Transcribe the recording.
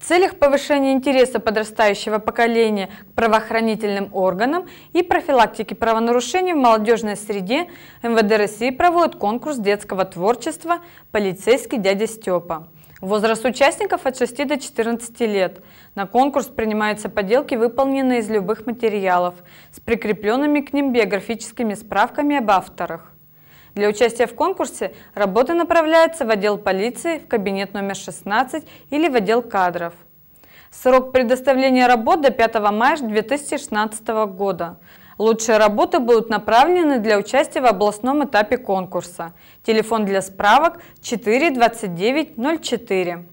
в целях повышения интереса подрастающего поколения к правоохранительным органам и профилактики правонарушений в молодежной среде МВД России проводит конкурс детского творчества «Полицейский дядя Степа». Возраст участников от 6 до 14 лет. На конкурс принимаются поделки, выполненные из любых материалов, с прикрепленными к ним биографическими справками об авторах. Для участия в конкурсе работа направляется в отдел полиции, в кабинет номер 16 или в отдел кадров. Срок предоставления работ до 5 мая 2016 года. Лучшие работы будут направлены для участия в областном этапе конкурса. Телефон для справок 42904. 04.